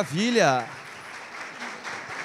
maravilha!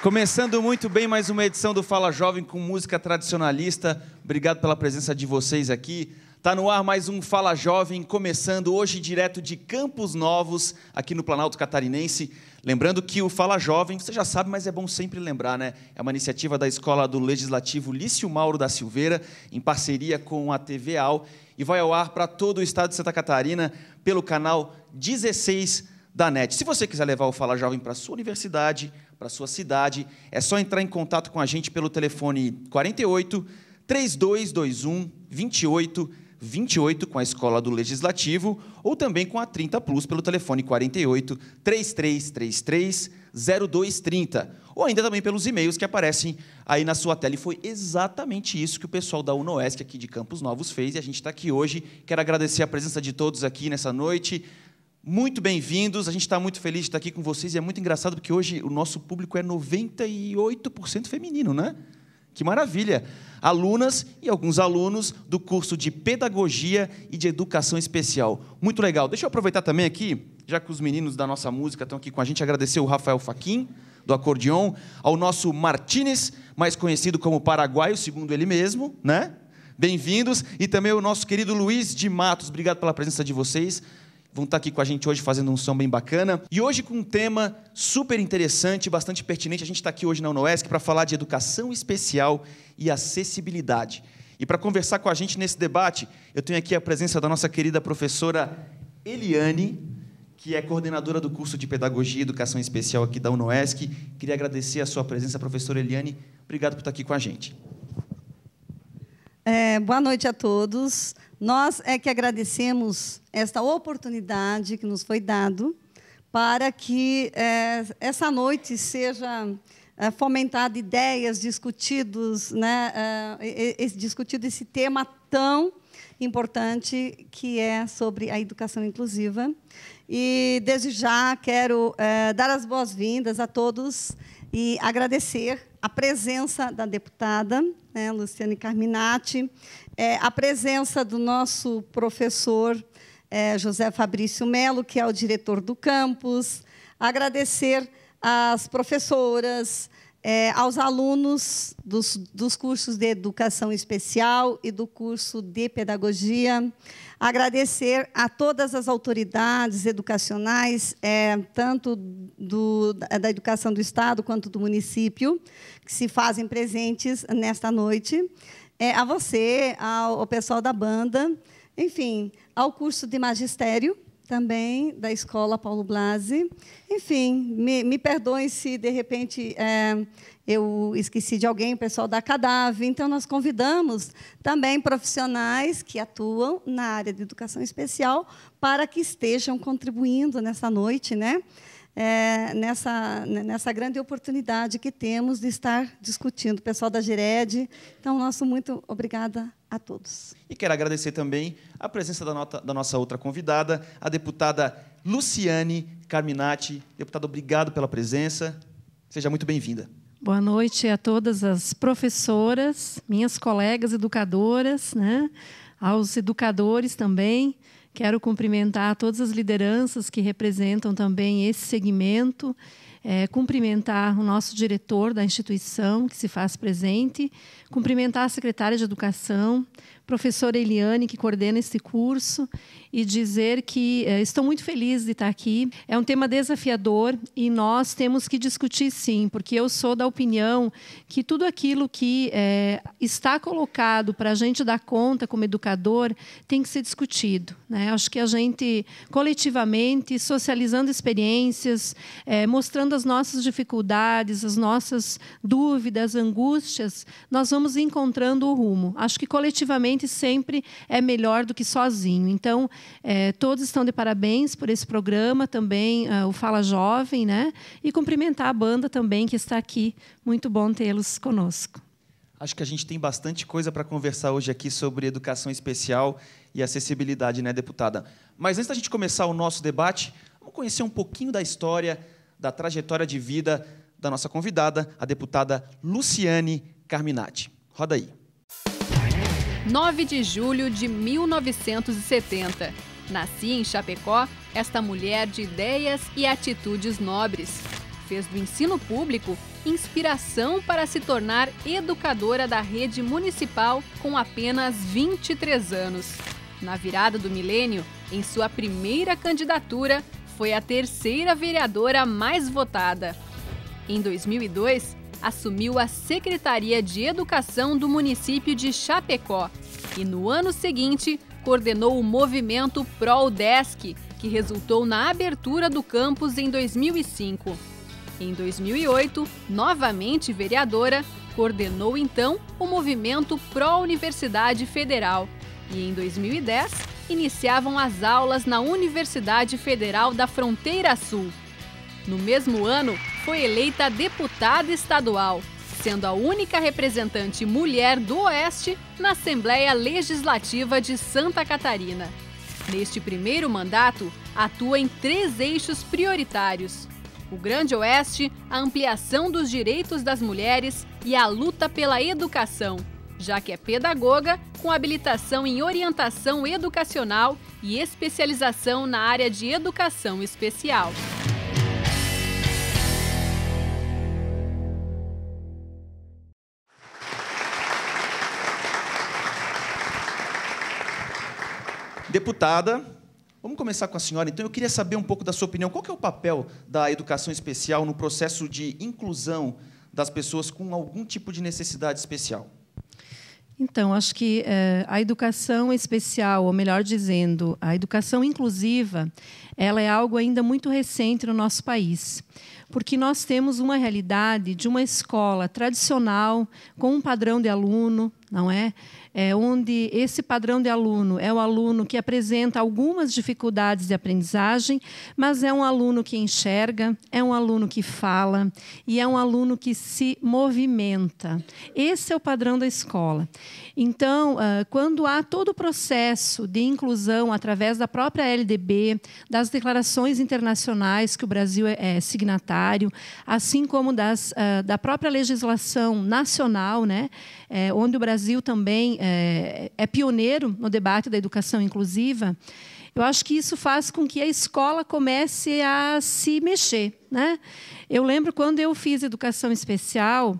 Começando muito bem mais uma edição do Fala Jovem com música tradicionalista. Obrigado pela presença de vocês aqui. Tá no ar mais um Fala Jovem, começando hoje direto de Campos Novos, aqui no Planalto Catarinense. Lembrando que o Fala Jovem, você já sabe, mas é bom sempre lembrar, né? É uma iniciativa da Escola do Legislativo Lício Mauro da Silveira, em parceria com a TV AL, e vai ao ar para todo o estado de Santa Catarina pelo canal 16 da NET. Se você quiser levar o Fala Jovem para a sua universidade, para a sua cidade, é só entrar em contato com a gente pelo telefone 48 3221 28 28 com a Escola do Legislativo ou também com a 30 Plus pelo telefone 48 3333 0230 ou ainda também pelos e-mails que aparecem aí na sua tela. E foi exatamente isso que o pessoal da UNOESC aqui de Campos Novos fez e a gente está aqui hoje. Quero agradecer a presença de todos aqui nessa noite. Muito bem-vindos, a gente está muito feliz de estar aqui com vocês e é muito engraçado porque hoje o nosso público é 98% feminino, né? Que maravilha! Alunas e alguns alunos do curso de Pedagogia e de Educação Especial. Muito legal. Deixa eu aproveitar também aqui, já que os meninos da nossa música estão aqui com a gente, agradecer o Rafael Faquim, do acordeon, ao nosso Martinez, mais conhecido como Paraguaio, segundo ele mesmo, né? Bem-vindos. E também o nosso querido Luiz de Matos. Obrigado pela presença de vocês vão estar aqui com a gente hoje fazendo um som bem bacana. E hoje com um tema super interessante, bastante pertinente. A gente está aqui hoje na UNOESC para falar de educação especial e acessibilidade. E para conversar com a gente nesse debate, eu tenho aqui a presença da nossa querida professora Eliane, que é coordenadora do curso de Pedagogia e Educação Especial aqui da UNOESC. Queria agradecer a sua presença, professora Eliane. Obrigado por estar aqui com a gente. É, boa noite a todos. Nós é que agradecemos esta oportunidade que nos foi dado para que é, essa noite seja é, fomentada ideias, discutidos, né, é, é, discutido esse tema tão importante que é sobre a educação inclusiva. E desde já quero é, dar as boas-vindas a todos e agradecer a presença da deputada né, Luciane Carminati é, a presença do nosso professor é, José Fabrício Melo, que é o diretor do campus, agradecer às professoras, é, aos alunos dos, dos cursos de educação especial e do curso de pedagogia, agradecer a todas as autoridades educacionais, é, tanto do, da educação do Estado quanto do município, que se fazem presentes nesta noite é, a você, ao, ao pessoal da banda, enfim, ao curso de magistério também da escola Paulo Blasi. Enfim, me, me perdoem se de repente é, eu esqueci de alguém, o pessoal da Cadave. Então, nós convidamos também profissionais que atuam na área de educação especial para que estejam contribuindo nessa noite, né? é, nessa, né, nessa grande oportunidade que temos de estar discutindo. O pessoal da Gered então, nosso muito obrigada a todos. E quero agradecer também a presença da, nota, da nossa outra convidada, a deputada Luciane Carminati. Deputada, obrigado pela presença. Seja muito bem-vinda. Boa noite a todas as professoras, minhas colegas educadoras, né? aos educadores também. Quero cumprimentar todas as lideranças que representam também esse segmento, é, cumprimentar o nosso diretor da instituição, que se faz presente, cumprimentar a secretária de Educação, professora Eliane, que coordena esse curso, e dizer que eh, estou muito feliz de estar aqui. É um tema desafiador e nós temos que discutir sim, porque eu sou da opinião que tudo aquilo que eh, está colocado para a gente dar conta como educador tem que ser discutido. Né? Acho que a gente, coletivamente, socializando experiências, eh, mostrando as nossas dificuldades, as nossas dúvidas, angústias, nós vamos encontrando o rumo. Acho que coletivamente gente sempre é melhor do que sozinho. Então, é, todos estão de parabéns por esse programa também, é, o Fala Jovem, né? E cumprimentar a banda também que está aqui. Muito bom tê-los conosco. Acho que a gente tem bastante coisa para conversar hoje aqui sobre educação especial e acessibilidade, né, deputada? Mas antes da gente começar o nosso debate, vamos conhecer um pouquinho da história, da trajetória de vida da nossa convidada, a deputada Luciane Carminati. Roda aí. 9 de julho de 1970. Nascia em Chapecó esta mulher de ideias e atitudes nobres. Fez do ensino público inspiração para se tornar educadora da rede municipal com apenas 23 anos. Na virada do milênio, em sua primeira candidatura, foi a terceira vereadora mais votada. Em 2002, assumiu a Secretaria de Educação do município de Chapecó e, no ano seguinte, coordenou o movimento ProDesc, que resultou na abertura do campus em 2005. Em 2008, novamente vereadora, coordenou então o movimento Pró-Universidade Federal e, em 2010, iniciavam as aulas na Universidade Federal da Fronteira Sul. No mesmo ano, foi eleita deputada estadual, sendo a única representante mulher do Oeste na Assembleia Legislativa de Santa Catarina. Neste primeiro mandato, atua em três eixos prioritários: o Grande Oeste, a ampliação dos direitos das mulheres e a luta pela educação, já que é pedagoga com habilitação em orientação educacional e especialização na área de educação especial. Deputada, vamos começar com a senhora. Então, eu queria saber um pouco da sua opinião. Qual é o papel da educação especial no processo de inclusão das pessoas com algum tipo de necessidade especial? Então, acho que eh, a educação especial, ou melhor dizendo, a educação inclusiva, ela é algo ainda muito recente no nosso país, porque nós temos uma realidade de uma escola tradicional com um padrão de aluno, não é? é, onde esse padrão de aluno é o aluno que apresenta algumas dificuldades de aprendizagem, mas é um aluno que enxerga, é um aluno que fala e é um aluno que se movimenta. Esse é o padrão da escola. Então, ah, quando há todo o processo de inclusão através da própria LDB, das declarações internacionais que o Brasil é, é signatário, assim como das, ah, da própria legislação nacional, né, é, onde o Brasil também é, é, é pioneiro no debate da educação inclusiva, eu acho que isso faz com que a escola comece a se mexer. Né? Eu lembro quando eu fiz educação especial,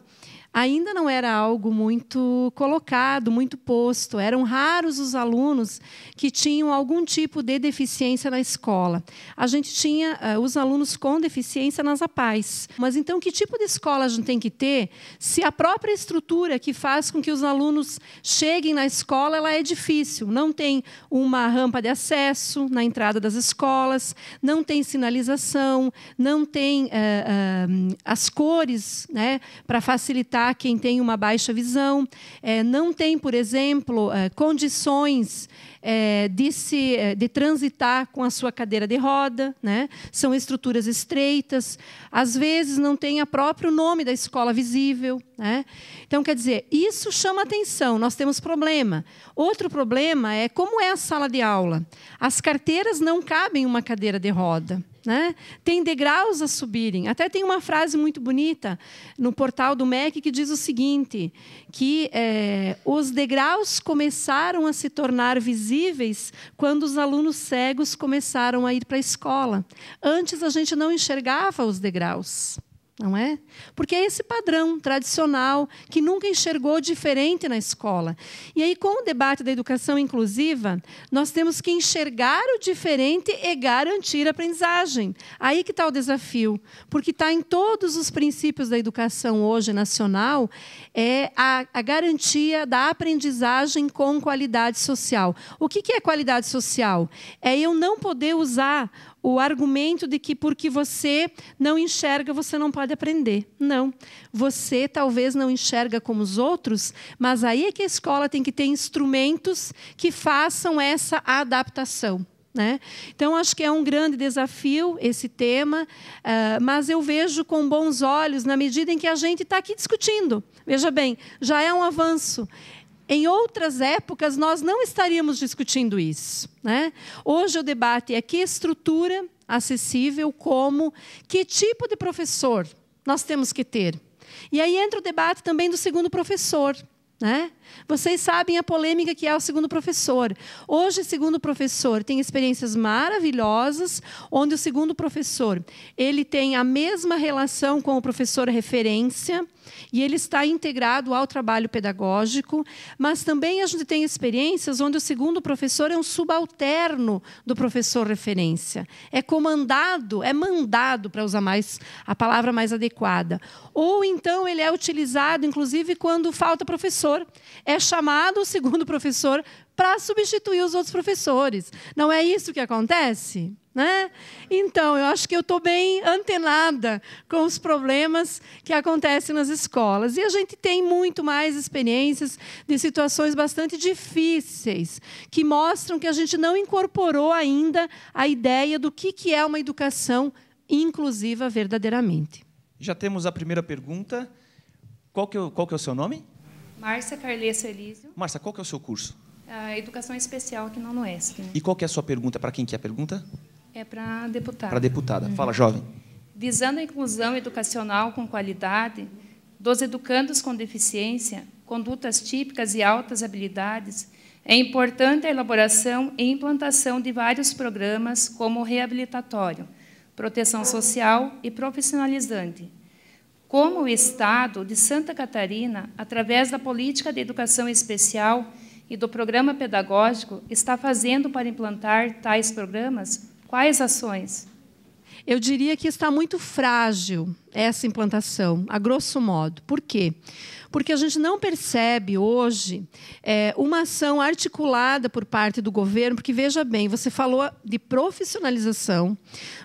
ainda não era algo muito colocado, muito posto. Eram raros os alunos que tinham algum tipo de deficiência na escola. A gente tinha uh, os alunos com deficiência nas APAES. Mas então, que tipo de escola a gente tem que ter se a própria estrutura que faz com que os alunos cheguem na escola ela é difícil? Não tem uma rampa de acesso na entrada das escolas, não tem sinalização, não tem uh, uh, as cores né, para facilitar quem tem uma baixa visão, é, não tem, por exemplo, é, condições é, de, se, é, de transitar com a sua cadeira de roda, né? são estruturas estreitas, às vezes não tem o próprio nome da escola visível. Né? Então, quer dizer, isso chama atenção, nós temos problema. Outro problema é como é a sala de aula. As carteiras não cabem em uma cadeira de roda. Né? Tem degraus a subirem. Até tem uma frase muito bonita no portal do MEC que diz o seguinte: que é, os degraus começaram a se tornar visíveis quando os alunos cegos começaram a ir para a escola. Antes a gente não enxergava os degraus não é? Porque é esse padrão tradicional que nunca enxergou diferente na escola. E aí, com o debate da educação inclusiva, nós temos que enxergar o diferente e garantir a aprendizagem. Aí que está o desafio, porque está em todos os princípios da educação hoje nacional é a, a garantia da aprendizagem com qualidade social. O que, que é qualidade social? É eu não poder usar o argumento de que porque você não enxerga, você não pode aprender. Não. Você talvez não enxerga como os outros, mas aí é que a escola tem que ter instrumentos que façam essa adaptação. Né? Então, acho que é um grande desafio esse tema, uh, mas eu vejo com bons olhos na medida em que a gente está aqui discutindo. Veja bem, já é um avanço. Em outras épocas, nós não estaríamos discutindo isso. Né? Hoje, o debate é que estrutura acessível, como, que tipo de professor nós temos que ter. E aí entra o debate também do segundo professor. Né? Vocês sabem a polêmica que é o segundo professor. Hoje, o segundo professor tem experiências maravilhosas, onde o segundo professor ele tem a mesma relação com o professor referência, e ele está integrado ao trabalho pedagógico, mas também a gente tem experiências onde o segundo professor é um subalterno do professor referência. É comandado, é mandado, para usar mais a palavra mais adequada. Ou então ele é utilizado, inclusive, quando falta professor. É chamado o segundo professor para substituir os outros professores. Não é isso que acontece? Né? Então, eu acho que eu estou bem antenada com os problemas que acontecem nas escolas. E a gente tem muito mais experiências de situações bastante difíceis, que mostram que a gente não incorporou ainda a ideia do que, que é uma educação inclusiva verdadeiramente. Já temos a primeira pergunta. Qual que é, qual que é o seu nome? Márcia Carlesso Elísio. Márcia, qual que é o seu curso? a educação é especial aqui na Unesp. Né? E qual é a sua pergunta? Para quem que é a pergunta? É para a deputada. Para a deputada. Uhum. Fala, jovem. Visando a inclusão educacional com qualidade dos educandos com deficiência, condutas típicas e altas habilidades, é importante a elaboração e implantação de vários programas, como o reabilitatório, proteção social e profissionalizante. Como o Estado de Santa Catarina, através da política de educação especial, e do programa pedagógico está fazendo para implantar tais programas? Quais ações? Eu diria que está muito frágil essa implantação, a grosso modo. Por quê? Porque porque a gente não percebe hoje é, uma ação articulada por parte do governo, porque veja bem, você falou de profissionalização,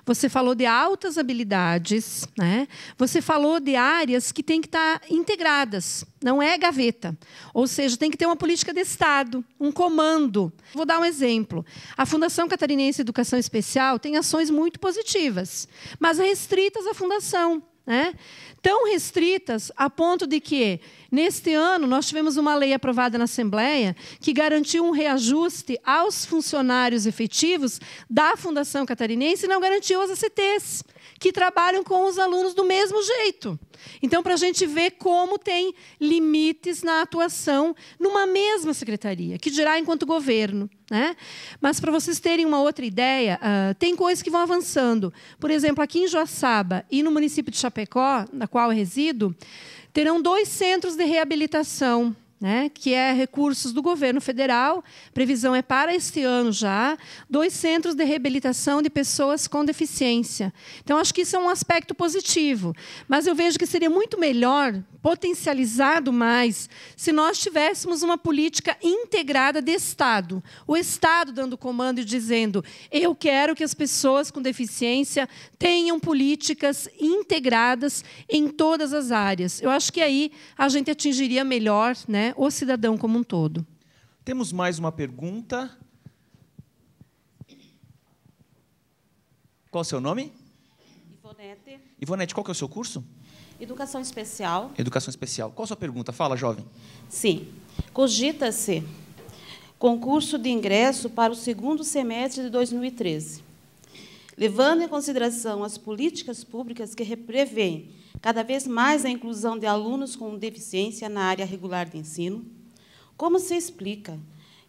você falou de altas habilidades, né? você falou de áreas que têm que estar tá integradas, não é gaveta. Ou seja, tem que ter uma política de Estado, um comando. Vou dar um exemplo. A Fundação Catarinense de Educação Especial tem ações muito positivas, mas restritas à fundação né? tão restritas a ponto de que, neste ano, nós tivemos uma lei aprovada na Assembleia que garantiu um reajuste aos funcionários efetivos da Fundação Catarinense e não garantiu as ACTs, que trabalham com os alunos do mesmo jeito. Então, para a gente ver como tem limites na atuação numa mesma secretaria, que dirá enquanto governo. Né? Mas para vocês terem uma outra ideia, uh, tem coisas que vão avançando. Por exemplo, aqui em Joaçaba e no município de Chapecó, na qual eu resido, terão dois centros de reabilitação né, que é recursos do governo federal, previsão é para este ano já, dois centros de reabilitação de pessoas com deficiência. Então, acho que isso é um aspecto positivo, mas eu vejo que seria muito melhor, potencializado mais, se nós tivéssemos uma política integrada de Estado. O Estado dando comando e dizendo: eu quero que as pessoas com deficiência tenham políticas integradas em todas as áreas. Eu acho que aí a gente atingiria melhor, né? o cidadão como um todo. Temos mais uma pergunta. Qual é o seu nome? Ivonete. Ivonete, qual é o seu curso? Educação Especial. Educação Especial. Qual a sua pergunta? Fala, jovem. Sim. Cogita-se concurso de ingresso para o segundo semestre de 2013 levando em consideração as políticas públicas que prevêem cada vez mais a inclusão de alunos com deficiência na área regular de ensino, como se explica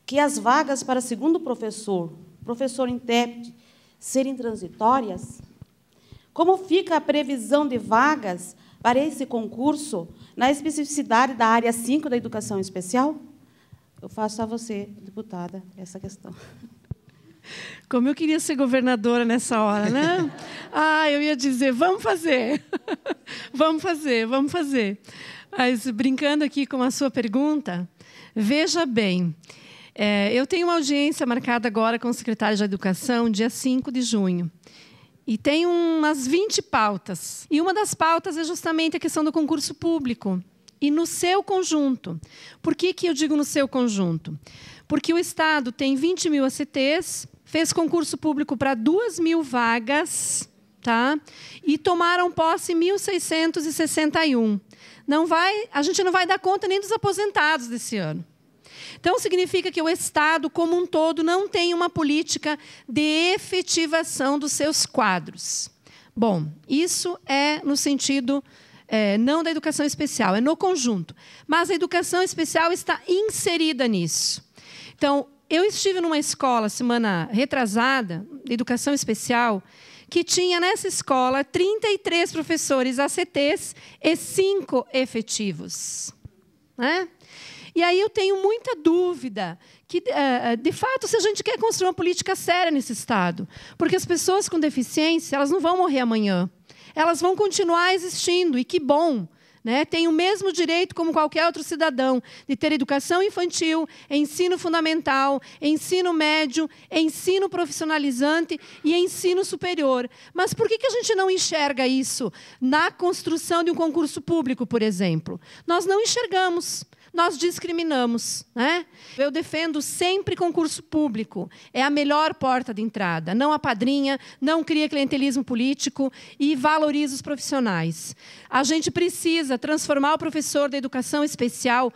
que as vagas para segundo professor, professor intérprete, serem transitórias? Como fica a previsão de vagas para esse concurso na especificidade da área 5 da educação especial? Eu faço a você, deputada, essa questão. Como eu queria ser governadora nessa hora, né? Ah, eu ia dizer, vamos fazer, vamos fazer, vamos fazer. Mas brincando aqui com a sua pergunta, veja bem, é, eu tenho uma audiência marcada agora com o secretário de Educação, dia 5 de junho. E tem umas 20 pautas. E uma das pautas é justamente a questão do concurso público. E no seu conjunto. Por que, que eu digo no seu conjunto? Porque o Estado tem 20 mil ACTs, fez concurso público para 2 mil vagas tá? e tomaram posse 1.661. Não vai, a gente não vai dar conta nem dos aposentados desse ano. Então, significa que o Estado, como um todo, não tem uma política de efetivação dos seus quadros. Bom, isso é no sentido é, não da educação especial, é no conjunto. Mas a educação especial está inserida nisso. Então, eu estive numa escola semana retrasada, educação especial, que tinha nessa escola 33 professores ACTs e 5 efetivos. Né? E aí eu tenho muita dúvida que, eh, eh, de fato, se a gente quer construir uma política séria nesse Estado, porque as pessoas com deficiência elas não vão morrer amanhã, elas vão continuar existindo, e que bom. Né? Tem o mesmo direito como qualquer outro cidadão de ter educação infantil, ensino fundamental, ensino médio, ensino profissionalizante e ensino superior. Mas por que, que a gente não enxerga isso na construção de um concurso público, por exemplo? Nós não enxergamos nós discriminamos. Né? Eu defendo sempre concurso público. É a melhor porta de entrada. Não a padrinha, não cria clientelismo político e valoriza os profissionais. A gente precisa transformar o professor da educação especial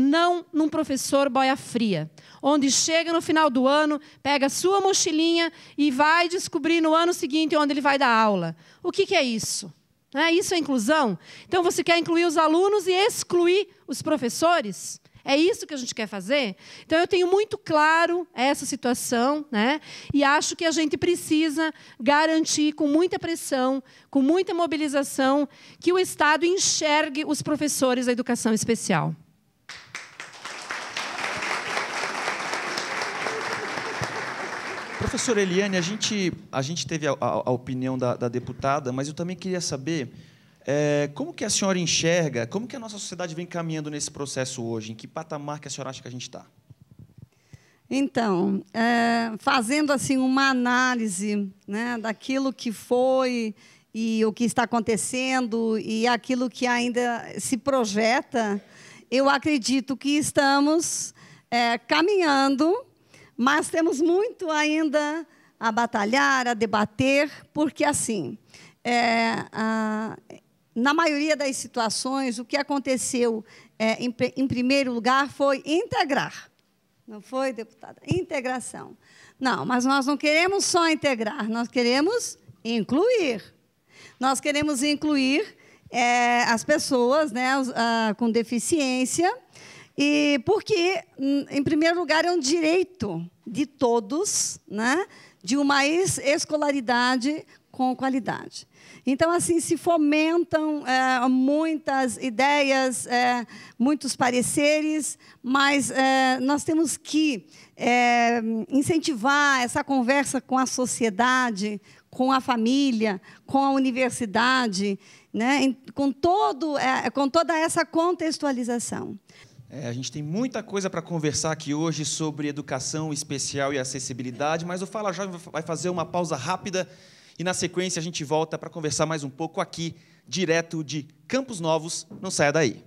não num professor boia fria, onde chega no final do ano, pega a sua mochilinha e vai descobrir no ano seguinte onde ele vai dar aula. O que, que é isso? Não é isso é inclusão? Então você quer incluir os alunos e excluir os professores? É isso que a gente quer fazer? Então eu tenho muito claro essa situação, né? E acho que a gente precisa garantir com muita pressão, com muita mobilização, que o Estado enxergue os professores da educação especial. Professora Eliane, a gente, a gente teve a, a, a opinião da, da, deputada, mas eu também queria saber é, como que a senhora enxerga, como que a nossa sociedade vem caminhando nesse processo hoje, em que patamar que a senhora acha que a gente está? Então, é, fazendo assim uma análise né, daquilo que foi e o que está acontecendo e aquilo que ainda se projeta, eu acredito que estamos é, caminhando mas temos muito ainda a batalhar, a debater, porque assim, é, a, na maioria das situações, o que aconteceu é, em, em primeiro lugar foi integrar. Não foi, deputada? Integração. Não, mas nós não queremos só integrar, nós queremos incluir. Nós queremos incluir é, as pessoas né, ah, com deficiência e porque, hum, em primeiro lugar, é um direito de todos, né, de uma escolaridade com qualidade. Então, assim, se fomentam é, muitas ideias, é, muitos pareceres, mas é, nós temos que incentivar essa conversa com a sociedade, com a família, com a universidade, né, com, todo, com toda essa contextualização. É, a gente tem muita coisa para conversar aqui hoje sobre educação especial e acessibilidade, mas o Fala Jovem vai fazer uma pausa rápida e, na sequência, a gente volta para conversar mais um pouco aqui, direto de Campos Novos. Não saia daí.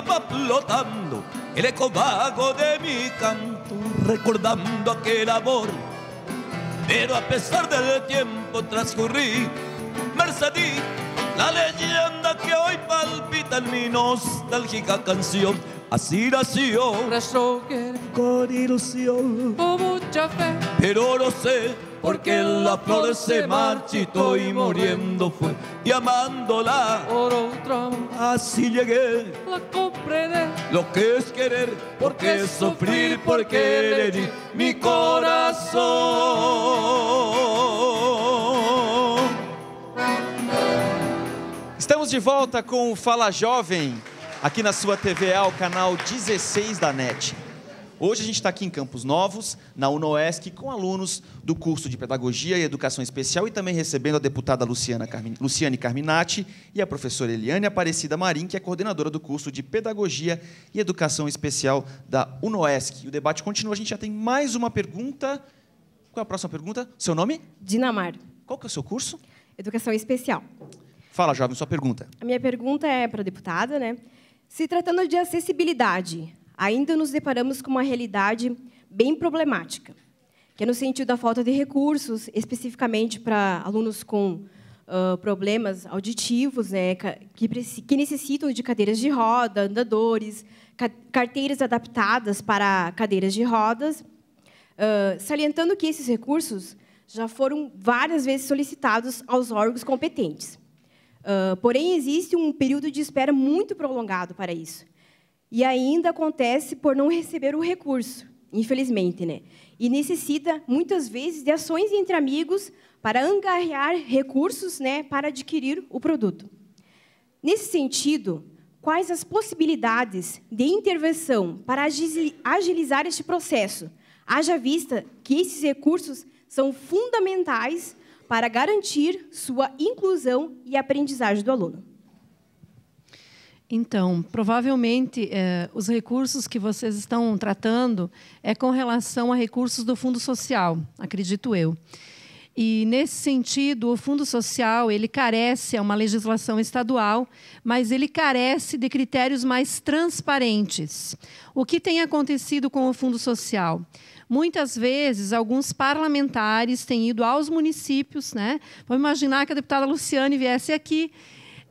va flotando el eco vago de mi canto, recordando aquel amor. Pero a pesar del tiempo transcurrí, Mercedí, la leyenda que hoy palpita en mi nostálgica canción. Así nació con ilusión, mucha fe, pero no sé porque la flor se marchitó y muriendo fue, y amándola por otra. Así llegué, la comprendé, lo que es querer, porque es sufrir, porque le di mi corazón. Estamos de volta com o Fala Jovem, aqui na sua TVA, o canal 16 da NET. Hoje a gente está aqui em Campos Novos, na UNOESC, com alunos do curso de Pedagogia e Educação Especial e também recebendo a deputada Luciana Carmin... Luciane Carminati e a professora Eliane Aparecida Marim, que é coordenadora do curso de Pedagogia e Educação Especial da UNOESC. o debate continua, a gente já tem mais uma pergunta. Qual é a próxima pergunta? Seu nome? Dinamar. Qual que é o seu curso? Educação Especial. Fala, jovem, sua pergunta. A minha pergunta é para a deputada, né? Se tratando de acessibilidade, ainda nos deparamos com uma realidade bem problemática, que é no sentido da falta de recursos, especificamente para alunos com uh, problemas auditivos, né, que, que necessitam de cadeiras de roda, andadores, ca carteiras adaptadas para cadeiras de rodas, uh, salientando que esses recursos já foram várias vezes solicitados aos órgãos competentes. Uh, porém, existe um período de espera muito prolongado para isso e ainda acontece por não receber o recurso, infelizmente, né? E necessita muitas vezes de ações entre amigos para angariar recursos, né, para adquirir o produto. Nesse sentido, quais as possibilidades de intervenção para agilizar este processo? Haja vista que esses recursos são fundamentais para garantir sua inclusão e aprendizagem do aluno. Então, provavelmente eh, os recursos que vocês estão tratando é com relação a recursos do Fundo Social, acredito eu. E nesse sentido, o Fundo Social ele carece é uma legislação estadual, mas ele carece de critérios mais transparentes. O que tem acontecido com o Fundo Social? Muitas vezes, alguns parlamentares têm ido aos municípios, né? Vamos imaginar que a deputada Luciane viesse aqui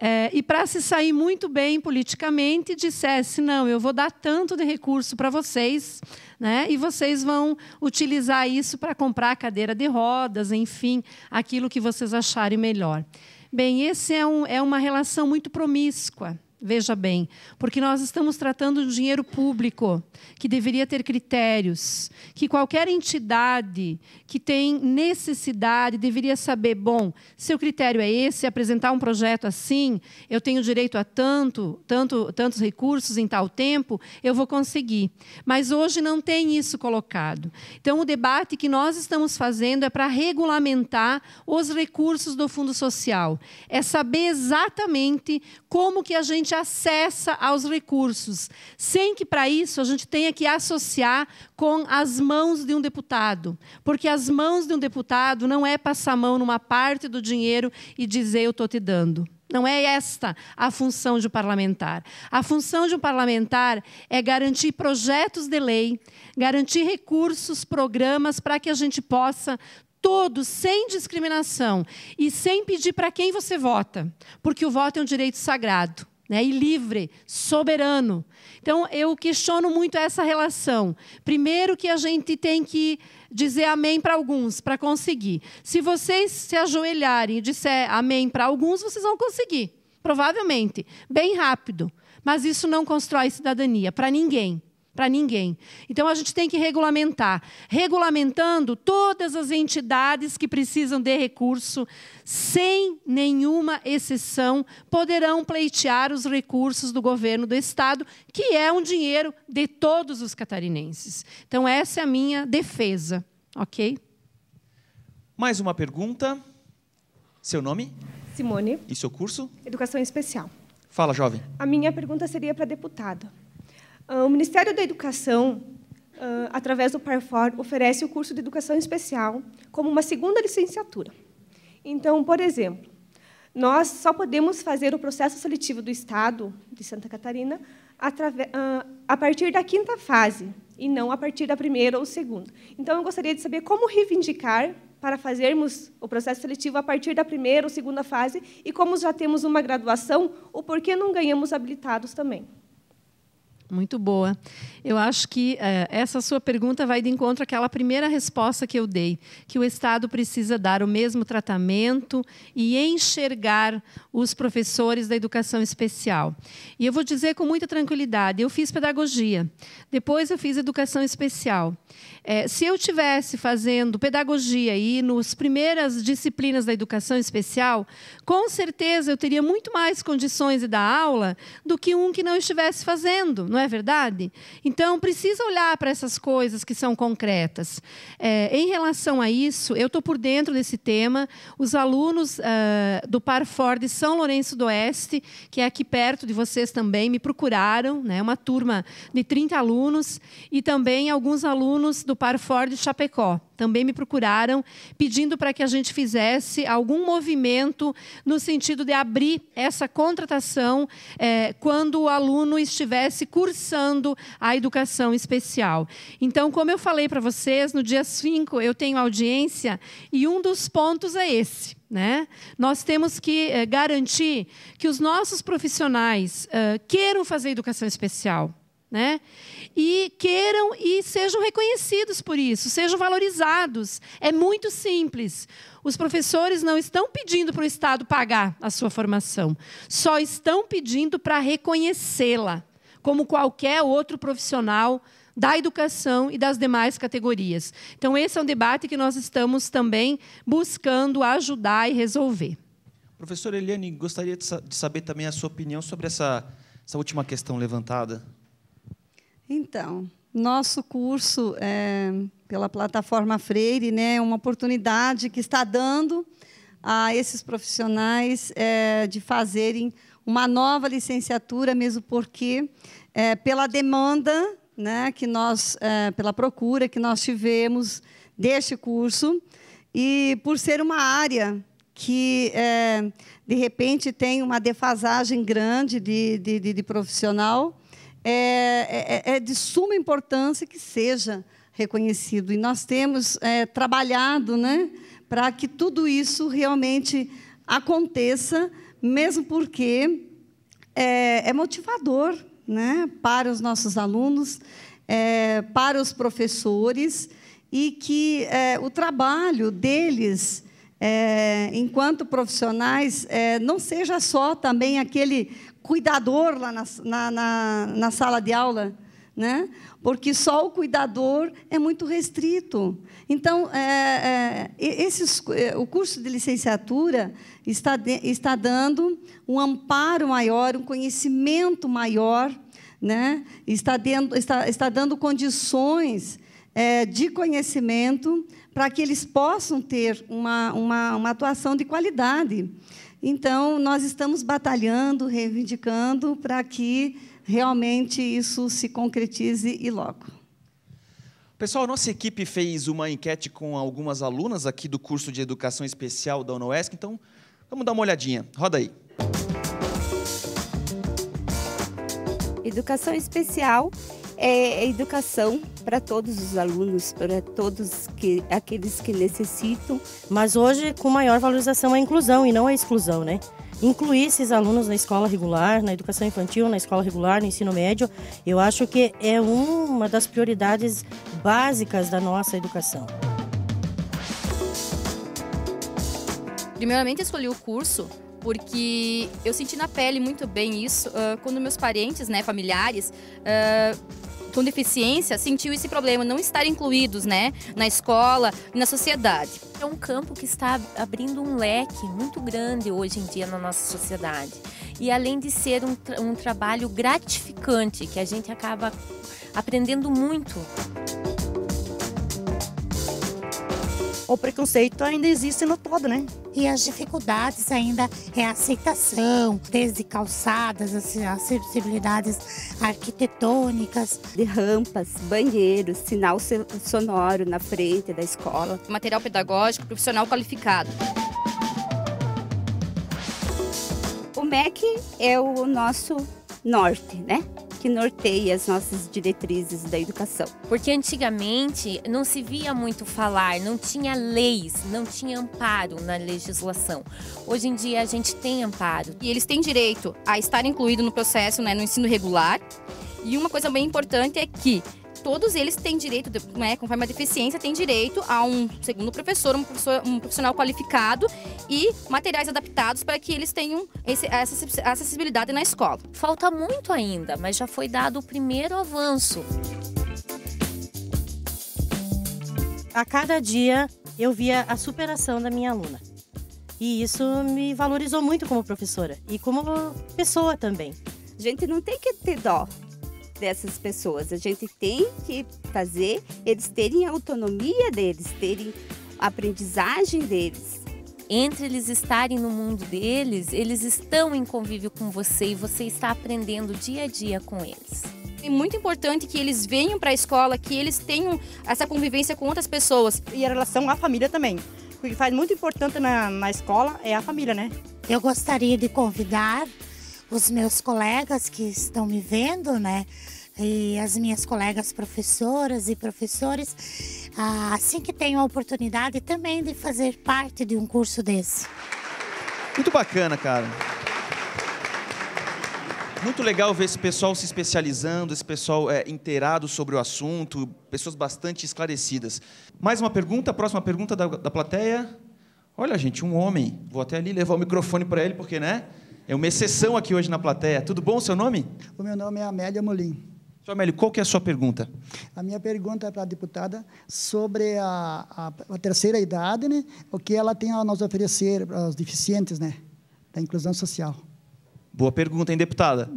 é, e para se sair muito bem politicamente, dissesse: não, eu vou dar tanto de recurso para vocês, né, e vocês vão utilizar isso para comprar cadeira de rodas, enfim, aquilo que vocês acharem melhor. Bem, esse é, um, é uma relação muito promíscua. Veja bem, porque nós estamos tratando de dinheiro público, que deveria ter critérios, que qualquer entidade que tem necessidade deveria saber: bom, se o critério é esse, apresentar um projeto assim, eu tenho direito a tanto, tanto tantos recursos em tal tempo, eu vou conseguir. Mas hoje não tem isso colocado. Então, o debate que nós estamos fazendo é para regulamentar os recursos do Fundo Social, é saber exatamente como que a gente acessa aos recursos, sem que para isso a gente tenha que associar com as mãos de um deputado, porque as mãos de um deputado não é passar a mão numa parte do dinheiro e dizer eu estou te dando. Não é esta a função de um parlamentar. A função de um parlamentar é garantir projetos de lei, garantir recursos, programas para que a gente possa todos, sem discriminação e sem pedir para quem você vota, porque o voto é um direito sagrado. Né, e livre, soberano. Então, eu questiono muito essa relação. Primeiro, que a gente tem que dizer amém para alguns, para conseguir. Se vocês se ajoelharem e disser amém para alguns, vocês vão conseguir, provavelmente, bem rápido. Mas isso não constrói cidadania para ninguém para ninguém. Então a gente tem que regulamentar. Regulamentando todas as entidades que precisam de recurso, sem nenhuma exceção, poderão pleitear os recursos do governo do estado, que é um dinheiro de todos os catarinenses. Então essa é a minha defesa, OK? Mais uma pergunta. Seu nome? Simone. E seu curso? Educação especial. Fala, jovem. A minha pergunta seria para deputado. Ah, o Ministério da Educação, ah, através do PARFOR, oferece o curso de Educação Especial como uma segunda licenciatura. Então, por exemplo, nós só podemos fazer o processo seletivo do Estado de Santa Catarina ah, a partir da quinta fase, e não a partir da primeira ou segunda. Então, eu gostaria de saber como reivindicar para fazermos o processo seletivo a partir da primeira ou segunda fase, e como já temos uma graduação, o porquê não ganhamos habilitados também. Muito boa. Eu acho que é, essa sua pergunta vai de encontro àquela primeira resposta que eu dei, que o Estado precisa dar o mesmo tratamento e enxergar os professores da educação especial. E eu vou dizer com muita tranquilidade: eu fiz pedagogia, depois eu fiz educação especial. É, se eu tivesse fazendo pedagogia e nos primeiras disciplinas da educação especial, com certeza eu teria muito mais condições de dar aula do que um que não estivesse fazendo. Não é? é verdade? Então, precisa olhar para essas coisas que são concretas. É, em relação a isso, eu estou por dentro desse tema. Os alunos uh, do Par Ford São Lourenço do Oeste, que é aqui perto de vocês também, me procuraram, né, uma turma de 30 alunos, e também alguns alunos do Par Ford Chapecó também me procuraram pedindo para que a gente fizesse algum movimento no sentido de abrir essa contratação é, quando o aluno estivesse cursando a educação especial. Então, como eu falei para vocês, no dia 5 eu tenho audiência e um dos pontos é esse. Né? Nós temos que é, garantir que os nossos profissionais é, queiram fazer educação especial né? E queiram e sejam reconhecidos por isso, sejam valorizados. É muito simples. Os professores não estão pedindo para o Estado pagar a sua formação, só estão pedindo para reconhecê-la, como qualquer outro profissional da educação e das demais categorias. Então, esse é um debate que nós estamos também buscando ajudar e resolver. Professora Eliane, gostaria de saber também a sua opinião sobre essa, essa última questão levantada. Então, nosso curso é, pela plataforma Freire né, é uma oportunidade que está dando a esses profissionais é, de fazerem uma nova licenciatura, mesmo porque, é, pela demanda né, que nós, é, pela procura que nós tivemos deste curso, e por ser uma área que, é, de repente, tem uma defasagem grande de, de, de, de profissional, é, é, é, é de suma importância que seja reconhecido. E nós temos é, trabalhado né, para que tudo isso realmente aconteça, mesmo porque é, é motivador né, para os nossos alunos, é, para os professores, e que é, o trabalho deles. É, enquanto profissionais, não seja só também aquele cuidador lá na, na, na, na sala de aula, né? porque só o cuidador é muito restrito. Então, é, é, esses, é, o curso de licenciatura está, de, está dando um amparo maior, um conhecimento maior, né? está, dentro, está, está dando condições é, de conhecimento para que eles possam ter uma, uma, uma atuação de qualidade. Então, nós estamos batalhando, reivindicando para que realmente isso se concretize e logo. Pessoal, nossa equipe fez uma enquete com algumas alunas aqui do curso de Educação Especial da UNOESC, então vamos dar uma olhadinha. Roda aí. Educação Especial é educação para todos os alunos, para todos que, aqueles que necessitam. Mas hoje, com maior valorização, é a inclusão e não a exclusão, né? Incluir esses alunos na escola regular, na educação infantil, na escola regular, no ensino médio, eu acho que é uma das prioridades básicas da nossa educação. Primeiramente, escolhi o curso porque eu senti na pele muito bem isso uh, quando meus parentes, né, familiares, uh, com deficiência sentiu esse problema, não estar incluídos, né, na escola e na sociedade. É um campo que está abrindo um leque muito grande hoje em dia na nossa sociedade. E além de ser um, tra um trabalho gratificante, que a gente acaba aprendendo muito. O preconceito ainda existe no todo, né? e as dificuldades ainda é a aceitação, desde calçadas, acessibilidades arquitetônicas. De rampas, banheiros, sinal sonoro na frente da escola. Material pedagógico, profissional qualificado. O MEC é o nosso norte, né? que norteia as nossas diretrizes da educação. Porque antigamente não se via muito falar, não tinha leis, não tinha amparo na legislação. Hoje em dia a gente tem amparo. E eles têm direito a estar incluído no processo, né, no ensino regular. E uma coisa bem importante é que todos eles têm direito, né, conforme a deficiência, têm direito a um segundo professor, um, professor, um profissional qualificado e materiais adaptados para que eles tenham esse, essa acessibilidade na escola. Falta muito ainda, mas já foi dado o primeiro avanço. A cada dia eu via a superação da minha aluna. E isso me valorizou muito como professora e como pessoa também. A gente não tem que ter dó dessas pessoas. A gente tem que fazer eles terem a autonomia deles, terem a aprendizagem deles. Entre eles estarem no mundo deles, eles estão em convívio com você e você está aprendendo dia a dia com eles. É muito importante que eles venham para a escola, que eles tenham essa convivência com outras pessoas. E a relação à família também. O que faz muito importante na, na escola é a família, né? Eu gostaria de convidar os meus colegas que estão me vendo, né, e as minhas colegas professoras e professores, ah, assim que tenho a oportunidade também de fazer parte de um curso desse. Muito bacana, cara. Muito legal ver esse pessoal se especializando, esse pessoal é, inteirado sobre o assunto, pessoas bastante esclarecidas. Mais uma pergunta, próxima pergunta da, da plateia. Olha, gente, um homem. Vou até ali levar o microfone para ele, porque, né? É uma exceção aqui hoje na plateia. Tudo bom, seu nome? O meu nome é Amélia Molim. Sr. Amélio, qual que é a sua pergunta? A minha pergunta é para a deputada sobre a, a, a terceira idade, né? o que ela tem a nos oferecer para os deficientes né? da inclusão social. Boa pergunta, hein, deputada?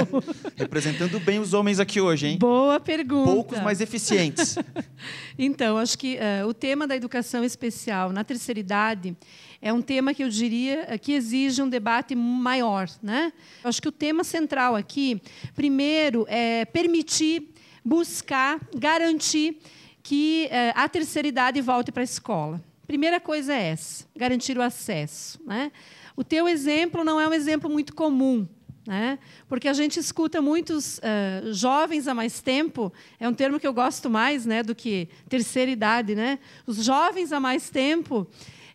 Representando bem os homens aqui hoje, hein? Boa pergunta. Poucos mais eficientes. então, acho que uh, o tema da educação especial na terceira idade é um tema que eu diria eh, que exige um debate maior. Né? Eu acho que o tema central aqui, primeiro, é permitir, buscar, garantir que eh, a terceira idade volte para a escola. Primeira coisa é essa, garantir o acesso. Né? O teu exemplo não é um exemplo muito comum. Né? Porque a gente escuta muitos uh, jovens há mais tempo, é um termo que eu gosto mais né, do que terceira idade. Né? Os jovens há mais tempo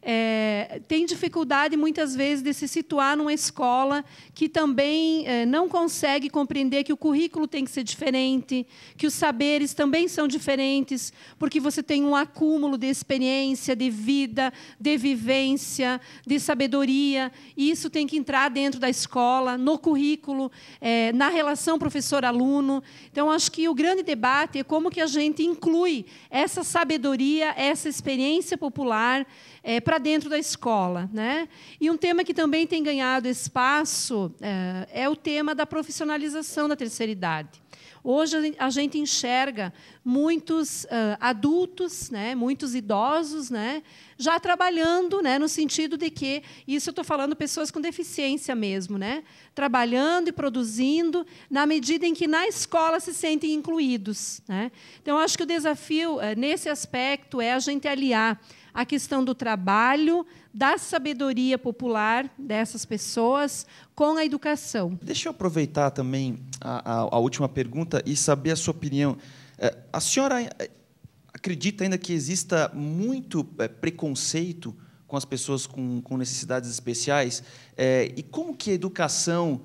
é, tem dificuldade muitas vezes de se situar numa escola que também é, não consegue compreender que o currículo tem que ser diferente, que os saberes também são diferentes, porque você tem um acúmulo de experiência, de vida, de vivência, de sabedoria, e isso tem que entrar dentro da escola, no currículo, é, na relação professor-aluno. Então, acho que o grande debate é como que a gente inclui essa sabedoria, essa experiência popular é, para para dentro da escola. Né? E um tema que também tem ganhado espaço é, é o tema da profissionalização da terceira idade. Hoje a gente enxerga muitos uh, adultos, né, muitos idosos, né, já trabalhando, né, no sentido de que isso eu estou falando pessoas com deficiência mesmo, né, trabalhando e produzindo na medida em que na escola se sentem incluídos, né. Então acho que o desafio uh, nesse aspecto é a gente aliar a questão do trabalho, da sabedoria popular dessas pessoas com a educação. Deixa eu aproveitar também a, a, a última pergunta e saber a sua opinião. É, a senhora é, acredita ainda que exista muito é, preconceito com as pessoas com, com necessidades especiais? e como que a educação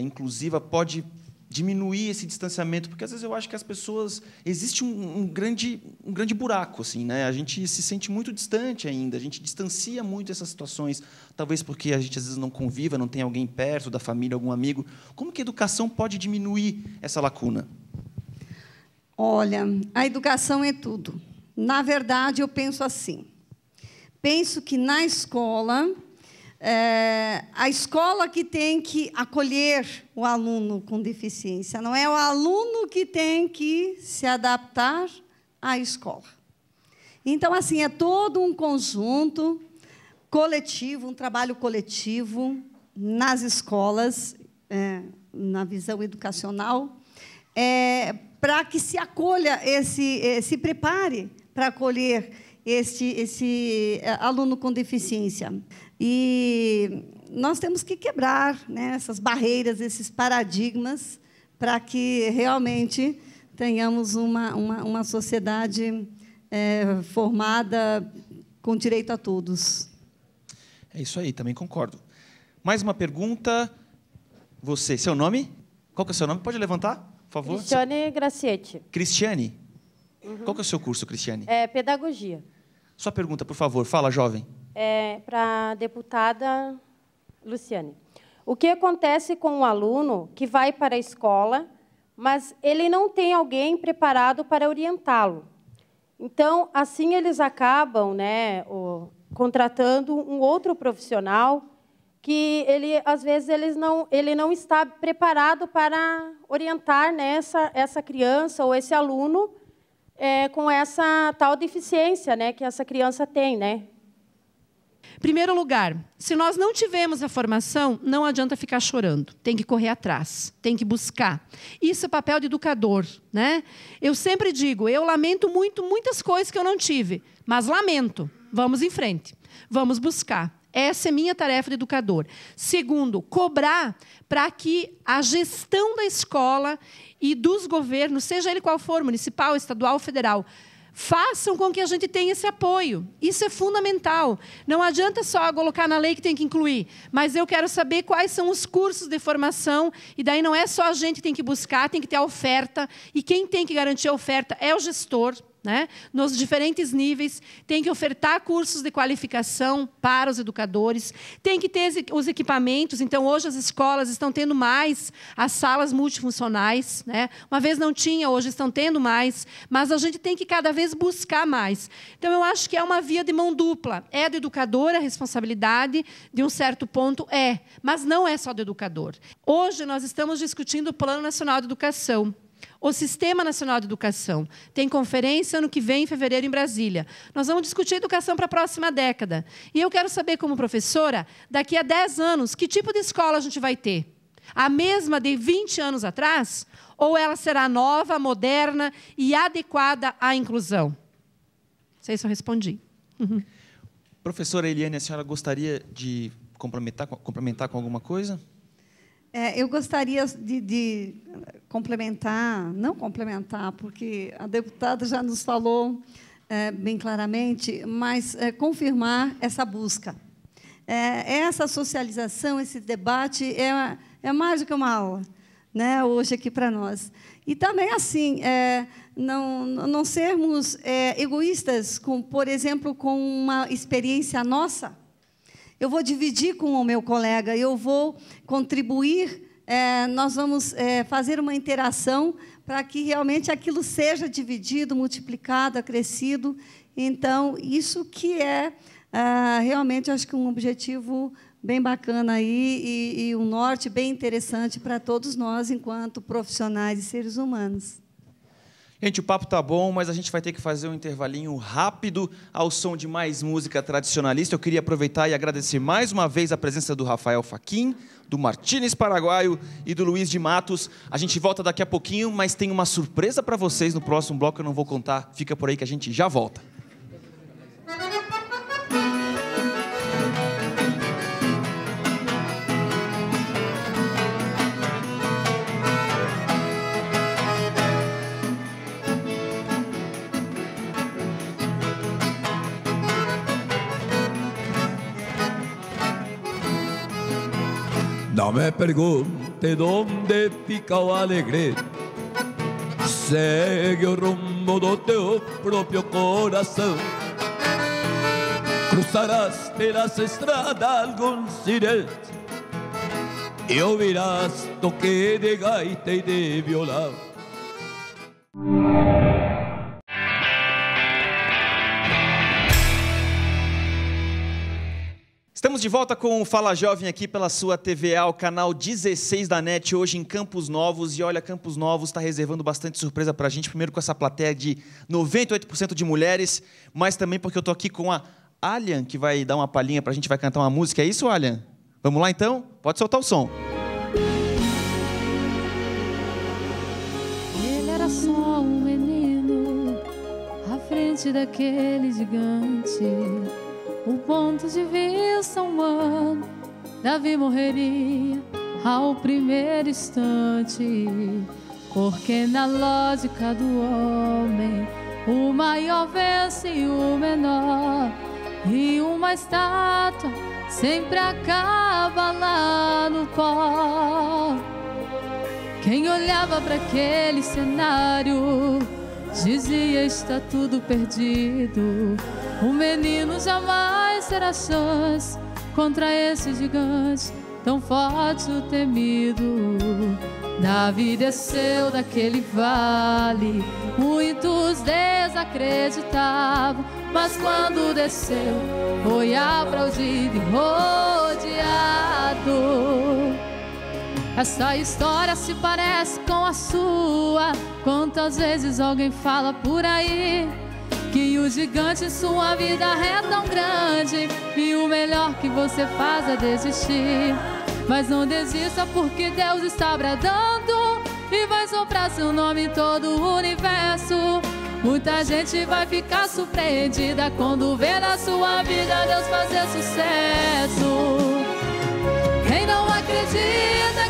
inclusiva pode diminuir esse distanciamento, porque às vezes eu acho que as pessoas existe um, um, grande um grande buraco assim, né? A gente se sente muito distante ainda, a gente distancia muito essas situações, talvez porque a gente às vezes não conviva, não tem alguém perto da família, algum amigo. Como que a educação pode diminuir essa lacuna? Olha, a educação é tudo. Na verdade, eu penso assim. Penso que na escola é, a escola que tem que acolher o aluno com deficiência, não é o aluno que tem que se adaptar à escola. Então, assim, é todo um conjunto coletivo, um trabalho coletivo nas escolas, é, na visão educacional, é, para que se acolha, esse, é, se prepare para acolher este, esse eh, aluno com deficiência. E nós temos que quebrar né, essas barreiras, esses paradigmas, para que realmente tenhamos uma, uma, uma sociedade é, formada com direito a todos. É isso aí, também concordo. Mais uma pergunta. Você, seu nome? Qual que é o seu nome? Pode levantar, por favor. Cristiane Gracietti. Cristiane? Uhum. Qual que é o seu curso, Cristiane? É Pedagogia. Sua pergunta, por favor. Fala, jovem. É, Para a deputada Luciane. O que acontece com o um aluno que vai para a escola, mas ele não tem alguém preparado para orientá-lo? Então, assim eles acabam né, contratando um outro profissional que ele às vezes eles não, ele não está preparado para orientar nessa essa criança ou esse aluno é, com essa tal deficiência né, que essa criança tem. Né? Primeiro lugar, se nós não tivermos a formação, não adianta ficar chorando. Tem que correr atrás, tem que buscar. Isso é papel de educador, né? Eu sempre digo, eu lamento muito muitas coisas que eu não tive, mas lamento. Vamos em frente. Vamos buscar. Essa é minha tarefa de educador. Segundo, cobrar para que a gestão da escola e dos governos, seja ele qual for, municipal, estadual, federal, façam com que a gente tenha esse apoio. Isso é fundamental. Não adianta só colocar na lei que tem que incluir, mas eu quero saber quais são os cursos de formação, e daí não é só a gente que tem que buscar, tem que ter a oferta, e quem tem que garantir a oferta é o gestor né? Nos diferentes níveis, tem que ofertar cursos de qualificação para os educadores, tem que ter os equipamentos. Então, hoje as escolas estão tendo mais as salas multifuncionais. Né? Uma vez não tinha, hoje estão tendo mais, mas a gente tem que cada vez buscar mais. Então, eu acho que é uma via de mão dupla. É do educador a responsabilidade, de um certo ponto é, mas não é só do educador. Hoje nós estamos discutindo o Plano Nacional de Educação. O Sistema Nacional de Educação tem conferência ano que vem, em fevereiro, em Brasília. Nós vamos discutir educação para a próxima década. E eu quero saber, como professora, daqui a 10 anos, que tipo de escola a gente vai ter? A mesma de 20 anos atrás? Ou ela será nova, moderna e adequada à inclusão? Não sei se eu respondi. Uhum. Professora Eliane, a senhora gostaria de complementar, complementar com alguma coisa? Sim. É, eu gostaria de, de, complementar, não complementar, porque a deputada já nos falou é, bem claramente, mas é, confirmar essa busca. É, essa socialização, esse debate é, é mais do que uma aula, né, hoje aqui para nós. E também, assim, é, não, não sermos é, egoístas, com, por exemplo, com uma experiência nossa eu vou dividir com o meu colega, eu vou contribuir, é, nós vamos é, fazer uma interação para que realmente aquilo seja dividido, multiplicado, acrescido. Então, isso que é, é realmente, acho que um objetivo bem bacana aí e, e um norte bem interessante para todos nós, enquanto profissionais e seres humanos. Gente, o papo tá bom, mas a gente vai ter que fazer um intervalinho rápido ao som de mais música tradicionalista. Eu queria aproveitar e agradecer mais uma vez a presença do Rafael Faquin, do Martínez Paraguaio e do Luiz de Matos. A gente volta daqui a pouquinho, mas tem uma surpresa para vocês no próximo bloco, eu não vou contar. Fica por aí que a gente já volta. No me pregunte dónde pica alegre, segue el rumbo de tu propio corazón. Cruzarás las estradas algún silêncio y ouvirás toque de gaita y de violado. Estamos de volta com o Fala Jovem aqui pela sua TVA, o canal 16 da NET, hoje em Campos Novos. E olha, Campos Novos está reservando bastante surpresa para a gente, primeiro com essa plateia de 98% de mulheres, mas também porque eu estou aqui com a Alian, que vai dar uma palhinha para a gente, vai cantar uma música. É isso, Alian? Vamos lá então? Pode soltar o som. Ele era só um menino à frente daquele gigante um ponto de vista humano, Davi morreria ao primeiro instante, porque na lógica do homem, o maior vence o menor, e uma estátua sempre acaba lá no pó. Quem olhava para aquele cenário Dizia está tudo perdido. O menino jamais terá chance contra esse gigante tão forte o temido. Davi desceu é daquele vale, muitos desacreditavam, mas quando desceu, foi aplaudido e rodeado. Essa história se parece com a sua. Quantas vezes alguém fala por aí que o gigante em sua vida é tão grande e o melhor que você faz é desistir. Mas não desista porque Deus está bradando e vai soprar seu nome em todo o universo. Muita gente vai ficar surpreendida quando vê na sua vida Deus fazer sucesso. Quem não acredita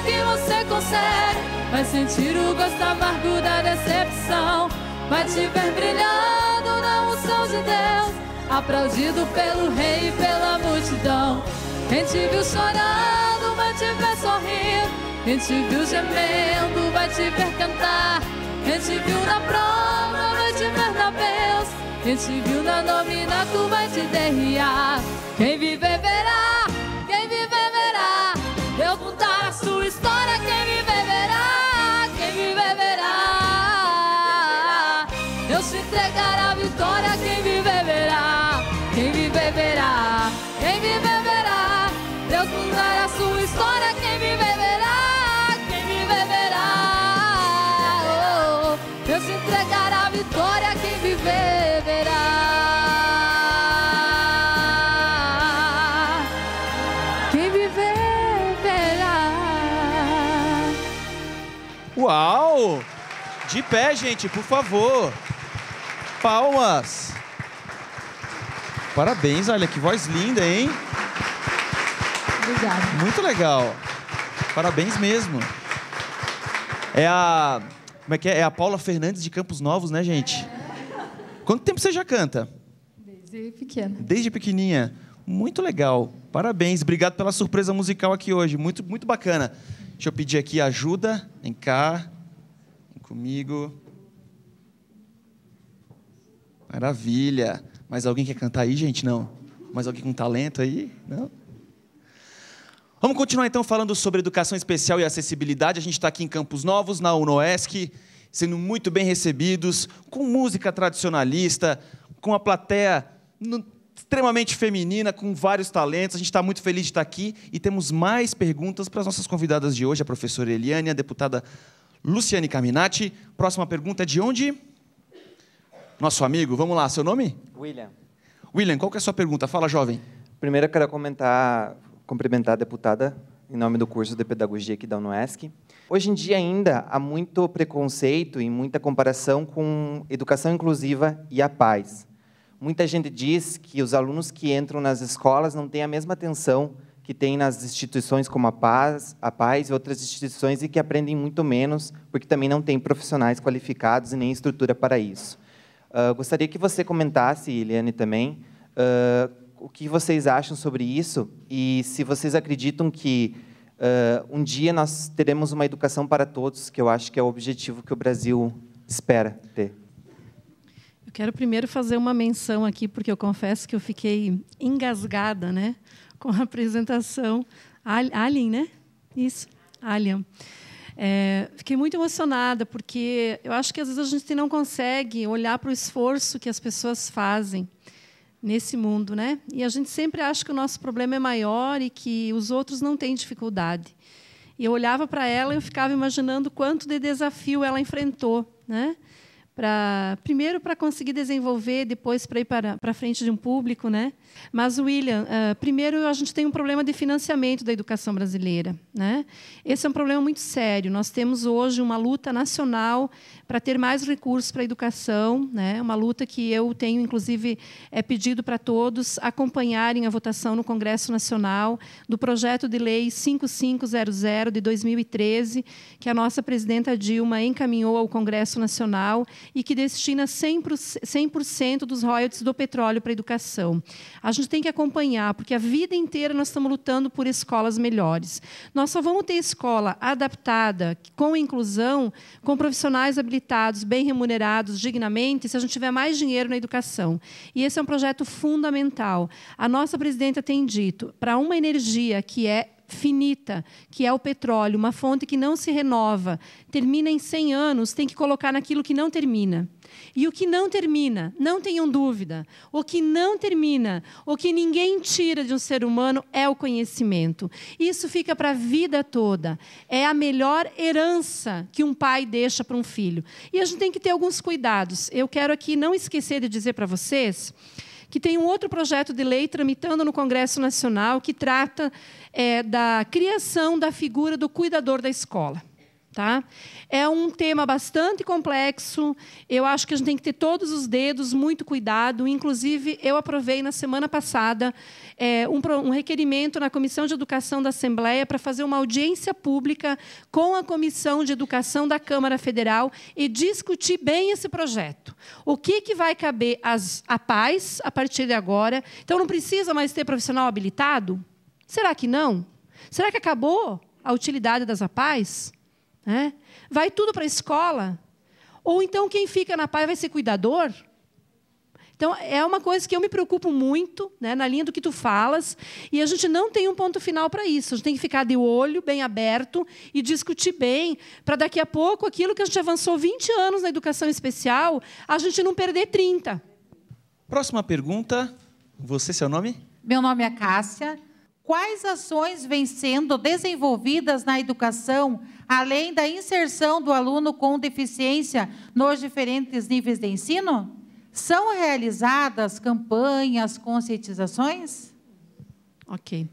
você consegue. Vai sentir o gosto amargo da decepção. Vai te ver brilhando na unção de Deus. Aplaudido pelo rei e pela multidão. Quem te viu chorando vai te ver sorrindo. Quem te viu gemendo vai te ver cantar. Quem te viu na prova vai te ver na bênção. Quem te viu na nomina tu vai te derriar. Quem viver verá De pé, gente, por favor. Palmas. Parabéns, olha que voz linda, hein? Obrigada. Muito legal. Parabéns mesmo. É a. Como é que é? É a Paula Fernandes de Campos Novos, né, gente? Quanto tempo você já canta? Desde pequena. Desde pequenininha. Muito legal. Parabéns. Obrigado pela surpresa musical aqui hoje. Muito, muito bacana. Deixa eu pedir aqui ajuda. Vem cá comigo. Maravilha. Mas alguém quer cantar aí, gente? Não. Mais alguém com talento aí? Não? Vamos continuar então falando sobre educação especial e acessibilidade. A gente está aqui em Campos Novos, na UNOESC, sendo muito bem recebidos, com música tradicionalista, com a plateia no, extremamente feminina, com vários talentos. A gente está muito feliz de estar tá aqui e temos mais perguntas para as nossas convidadas de hoje, a professora Eliane, a deputada Luciane Caminati, Próxima pergunta é de onde? Nosso amigo, vamos lá, seu nome? William. William, qual que é a sua pergunta? Fala, jovem. Primeiro eu quero comentar, cumprimentar a deputada em nome do curso de pedagogia aqui da UNESC. Hoje em dia ainda há muito preconceito e muita comparação com educação inclusiva e a paz. Muita gente diz que os alunos que entram nas escolas não têm a mesma atenção que tem nas instituições como a Paz, a Paz e outras instituições e que aprendem muito menos, porque também não têm profissionais qualificados e nem estrutura para isso. Uh, gostaria que você comentasse, Eliane, também, uh, o que vocês acham sobre isso e se vocês acreditam que uh, um dia nós teremos uma educação para todos, que eu acho que é o objetivo que o Brasil espera ter. Eu quero primeiro fazer uma menção aqui, porque eu confesso que eu fiquei engasgada, né? com a apresentação. Alien, né? Isso, Alien. É, fiquei muito emocionada, porque eu acho que às vezes a gente não consegue olhar para o esforço que as pessoas fazem nesse mundo, né? E a gente sempre acha que o nosso problema é maior e que os outros não têm dificuldade. E eu olhava para ela e eu ficava imaginando quanto de desafio ela enfrentou, né? primeiro para conseguir desenvolver, depois para ir para, para frente de um público, né? Mas William, uh, primeiro a gente tem um problema de financiamento da educação brasileira, né? Esse é um problema muito sério. Nós temos hoje uma luta nacional para ter mais recursos para a educação, né? Uma luta que eu tenho inclusive é pedido para todos acompanharem a votação no Congresso Nacional do projeto de lei 5500 de 2013, que a nossa presidenta Dilma encaminhou ao Congresso Nacional e que destina 100%, 100 dos royalties do petróleo para a educação. A gente tem que acompanhar, porque a vida inteira nós estamos lutando por escolas melhores. Nós só vamos ter escola adaptada, com inclusão, com profissionais habilitados, bem remunerados, dignamente, se a gente tiver mais dinheiro na educação. E esse é um projeto fundamental. A nossa presidenta tem dito, para uma energia que é finita, que é o petróleo, uma fonte que não se renova, termina em 100 anos, tem que colocar naquilo que não termina. E o que não termina, não tenham dúvida, o que não termina, o que ninguém tira de um ser humano é o conhecimento. Isso fica para a vida toda. É a melhor herança que um pai deixa para um filho. E a gente tem que ter alguns cuidados. Eu quero aqui não esquecer de dizer para vocês que tem um outro projeto de lei tramitando no Congresso Nacional que trata é, da criação da figura do cuidador da escola. Tá? É um tema bastante complexo. Eu acho que a gente tem que ter todos os dedos, muito cuidado. Inclusive, eu aprovei na semana passada é, um, um, requerimento na Comissão de Educação da Assembleia para fazer uma audiência pública com a Comissão de Educação da Câmara Federal e discutir bem esse projeto. O que, que vai caber às, à paz a partir de agora? Então, não precisa mais ter profissional habilitado? Será que não? Será que acabou a utilidade das APAES? Né? Vai tudo para a escola. Ou então quem fica na PAI vai ser cuidador. Então, é uma coisa que eu me preocupo muito, né, na linha do que tu falas, e a gente não tem um ponto final para isso. A gente tem que ficar de olho bem aberto e discutir bem, para daqui a pouco aquilo que a gente avançou 20 anos na educação especial, a gente não perder 30. Próxima pergunta. Você, seu nome? Meu nome é Cássia. Quais ações vêm sendo desenvolvidas na educação além da inserção do aluno com deficiência nos diferentes níveis de ensino? São realizadas campanhas, conscientizações? Ok.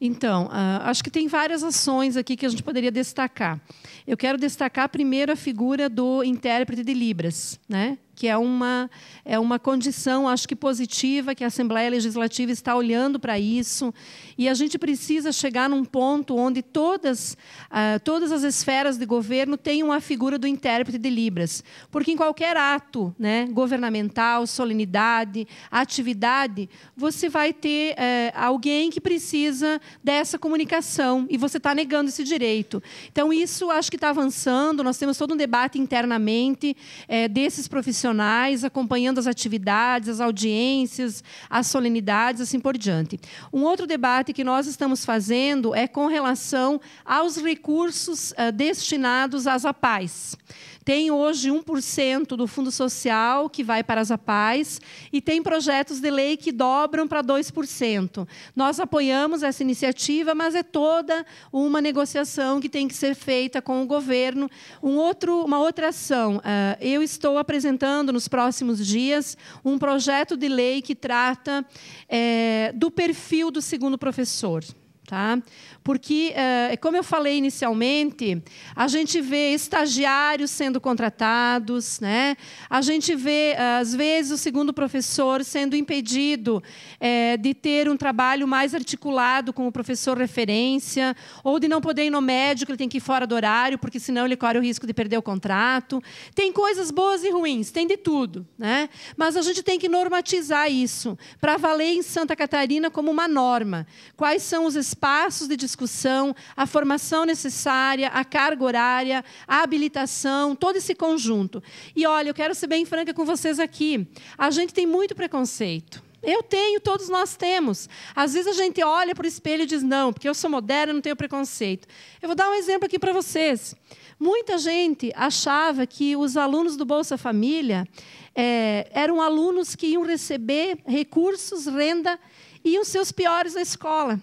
Então, uh, acho que tem várias ações aqui que a gente poderia destacar. Eu quero destacar primeiro a figura do intérprete de Libras, né? que é uma, é uma condição, acho que positiva, que a Assembleia Legislativa está olhando para isso. E a gente precisa chegar num ponto onde todas, uh, todas as esferas de governo tenham a figura do intérprete de Libras. Porque em qualquer ato né, governamental, solenidade, atividade, você vai ter uh, alguém que precisa dessa comunicação e você está negando esse direito. Então, isso acho que está avançando, nós temos todo um debate internamente uh, desses profissionais profissionais acompanhando as atividades, as audiências, as solenidades, assim por diante. Um outro debate que nós estamos fazendo é com relação aos recursos uh, destinados às APAES. Tem hoje 1% do Fundo Social que vai para as APAES e tem projetos de lei que dobram para 2%. Nós apoiamos essa iniciativa, mas é toda uma negociação que tem que ser feita com o governo. Um outro, uma outra ação. Uh, eu estou apresentando nos próximos dias um projeto de lei que trata é, do perfil do segundo professor. Tá? Porque, eh, como eu falei inicialmente, a gente vê estagiários sendo contratados, né? a gente vê, eh, às vezes, o segundo professor sendo impedido é, de ter um trabalho mais articulado com o professor referência, ou de não poder ir no médico, ele tem que ir fora do horário, porque senão ele corre o risco de perder o contrato. Tem coisas boas e ruins, tem de tudo. Né? Mas a gente tem que normatizar isso, para valer em Santa Catarina como uma norma. Quais são os espaços de discussão, a formação necessária, a carga horária, a habilitação, todo esse conjunto. E olha, eu quero ser bem franca com vocês aqui. A gente tem muito preconceito. Eu tenho, todos nós temos. Às vezes a gente olha para o espelho e diz: não, porque eu sou moderna, não tenho preconceito. Eu vou dar um exemplo aqui para vocês. Muita gente achava que os alunos do Bolsa Família é, eram alunos que iam receber recursos, renda, e os seus piores na escola.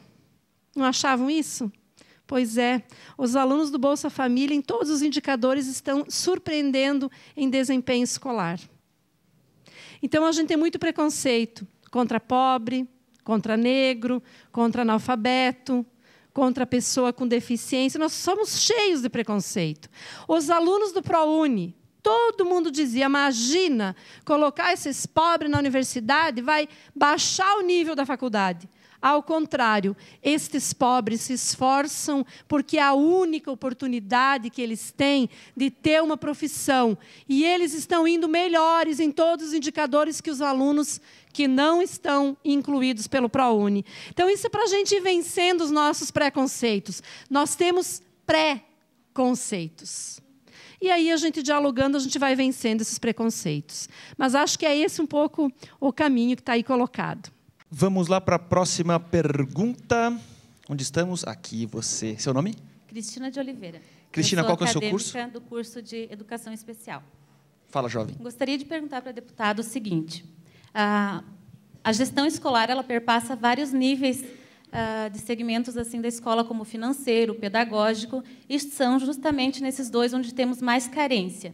Não achavam isso? Pois é, os alunos do Bolsa Família, em todos os indicadores, estão surpreendendo em desempenho escolar. Então, a gente tem muito preconceito contra pobre, contra negro, contra analfabeto, contra pessoa com deficiência. Nós somos cheios de preconceito. Os alunos do ProUni, todo mundo dizia: imagina colocar esses pobres na universidade, vai baixar o nível da faculdade. Ao contrário, estes pobres se esforçam porque é a única oportunidade que eles têm de ter uma profissão. E eles estão indo melhores em todos os indicadores que os alunos que não estão incluídos pelo ProUni. Então, isso é para a gente ir vencendo os nossos preconceitos. Nós temos pré-conceitos. E aí a gente dialogando, a gente vai vencendo esses preconceitos. Mas acho que é esse um pouco o caminho que está aí colocado. Vamos lá para a próxima pergunta. Onde estamos? Aqui você. Seu nome? Cristina de Oliveira. Cristina, qual é o seu curso? do curso de Educação Especial. Fala, jovem. Gostaria de perguntar para a deputada o seguinte. a gestão escolar ela perpassa vários níveis ah, de segmentos assim da escola, como financeiro, pedagógico, e são justamente nesses dois onde temos mais carência.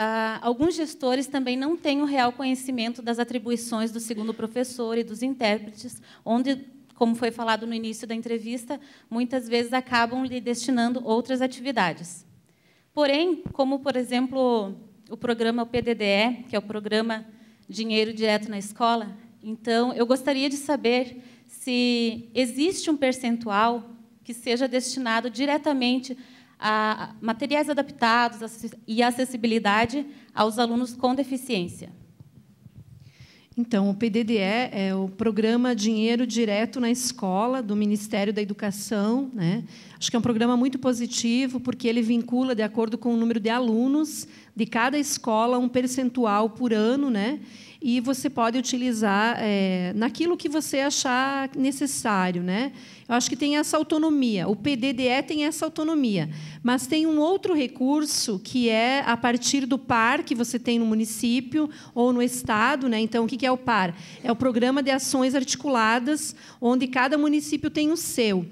Ah, alguns gestores também não têm o real conhecimento das atribuições do segundo professor e dos intérpretes, onde, como foi falado no início da entrevista, muitas vezes acabam lhe destinando outras atividades. Porém, como, por exemplo, o programa PDDE, que é o Programa Dinheiro Direto na Escola, então, eu gostaria de saber se existe um percentual que seja destinado diretamente a materiais adaptados e acessibilidade aos alunos com deficiência. Então, o PDDE é o Programa Dinheiro Direto na Escola do Ministério da Educação. Né? Acho que é um programa muito positivo, porque ele vincula, de acordo com o número de alunos, de cada escola um percentual por ano, né? E você pode utilizar é, naquilo que você achar necessário, né? Eu acho que tem essa autonomia. O PDDE tem essa autonomia, mas tem um outro recurso que é a partir do PAR que você tem no município ou no estado, né? Então, o que é o PAR? É o Programa de Ações Articuladas, onde cada município tem o seu.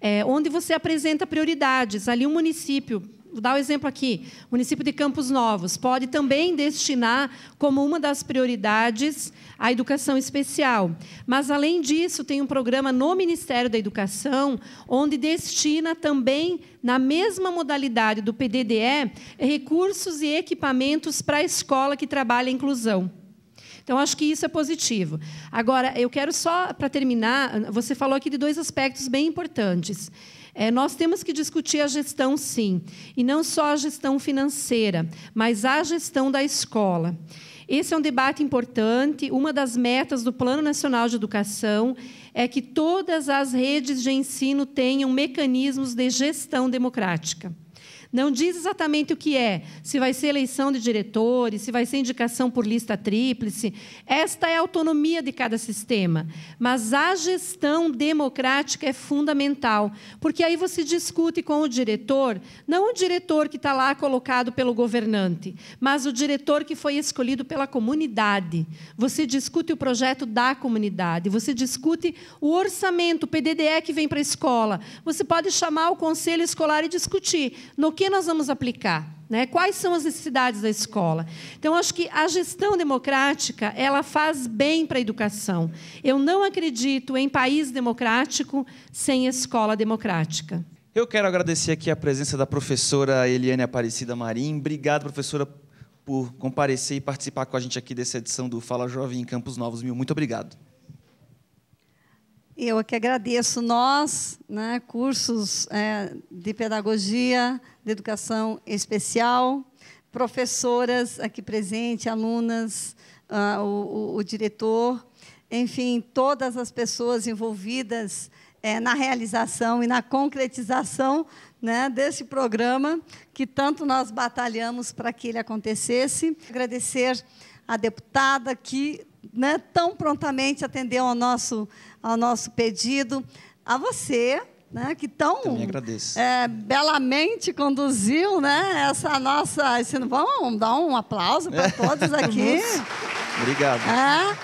É, onde você apresenta prioridades. Ali o município, Vou dar o um exemplo aqui. O município de Campos Novos pode também destinar como uma das prioridades a educação especial. Mas, além disso, tem um programa no Ministério da Educação, onde destina também, na mesma modalidade do PDDE, recursos e equipamentos para a escola que trabalha a inclusão. Então, acho que isso é positivo. Agora, eu quero só, para terminar, você falou aqui de dois aspectos bem importantes. É, nós temos que discutir a gestão, sim, e não só a gestão financeira, mas a gestão da escola. Esse é um debate importante. Uma das metas do Plano Nacional de Educação é que todas as redes de ensino tenham mecanismos de gestão democrática. Não diz exatamente o que é, se vai ser eleição de diretores, se vai ser indicação por lista tríplice. Esta é a autonomia de cada sistema. Mas a gestão democrática é fundamental, porque aí você discute com o diretor, não o diretor que está lá colocado pelo governante, mas o diretor que foi escolhido pela comunidade. Você discute o projeto da comunidade, você discute o orçamento, o PDDE que vem para a escola. Você pode chamar o conselho escolar e discutir no que nós vamos aplicar? Né? Quais são as necessidades da escola? Então, acho que a gestão democrática ela faz bem para a educação. Eu não acredito em país democrático sem escola democrática. Eu quero agradecer aqui a presença da professora Eliane Aparecida Marim. Obrigado, professora, por comparecer e participar com a gente aqui dessa edição do Fala Jovem em Campos Novos Mil. Muito obrigado. Eu é que agradeço nós, né, cursos é, de pedagogia, de educação especial, professoras aqui presentes, alunas, uh, o, o, diretor, enfim, todas as pessoas envolvidas é, na realização e na concretização né, desse programa que tanto nós batalhamos para que ele acontecesse. Agradecer à deputada que né, tão prontamente atendeu ao nosso, ao nosso pedido. A você, né, que tão é, belamente conduziu né, essa nossa. Esse, vamos dar um aplauso para é. todos aqui. Obrigado. É,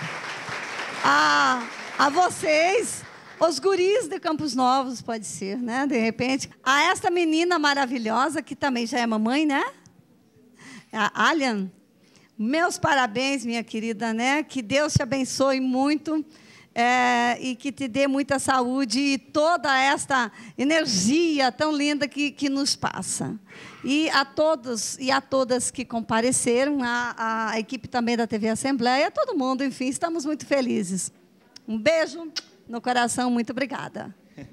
a, a vocês, os guris de Campos Novos, pode ser, né? De repente. A esta menina maravilhosa, que também já é mamãe, né? É a Alien. Meus parabéns, minha querida, né? Que Deus te abençoe muito. É, e que te dê muita saúde e toda esta energia tão linda que, que nos passa. E a todos e a todas que compareceram, a, a equipe também da TV Assembleia, todo mundo, enfim, estamos muito felizes. Um beijo no coração, muito obrigada.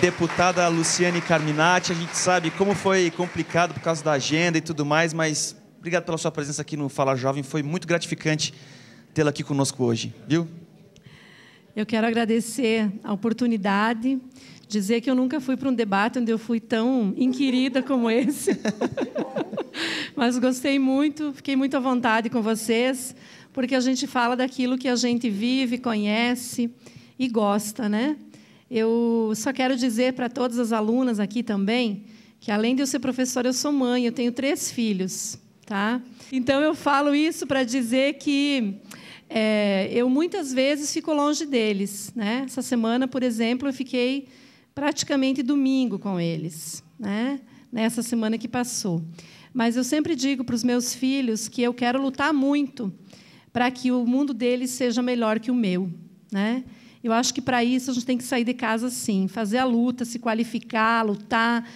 Deputada Luciane Carminati, a gente sabe como foi complicado por causa da agenda e tudo mais, mas Obrigado pela sua presença aqui no Fala Jovem. Foi muito gratificante tê-la aqui conosco hoje, viu? Eu quero agradecer a oportunidade, dizer que eu nunca fui para um debate onde eu fui tão inquirida como esse. Mas gostei muito, fiquei muito à vontade com vocês, porque a gente fala daquilo que a gente vive, conhece e gosta, né? Eu só quero dizer para todas as alunas aqui também que além de eu ser professora, eu sou mãe, eu tenho três filhos. Tá? Então eu falo isso para dizer que é, eu muitas vezes fico longe deles. Né? Essa semana, por exemplo, eu fiquei praticamente domingo com eles, né? nessa semana que passou. Mas eu sempre digo para os meus filhos que eu quero lutar muito para que o mundo deles seja melhor que o meu. Né? Eu acho que para isso a gente tem que sair de casa sim, fazer a luta, se qualificar, lutar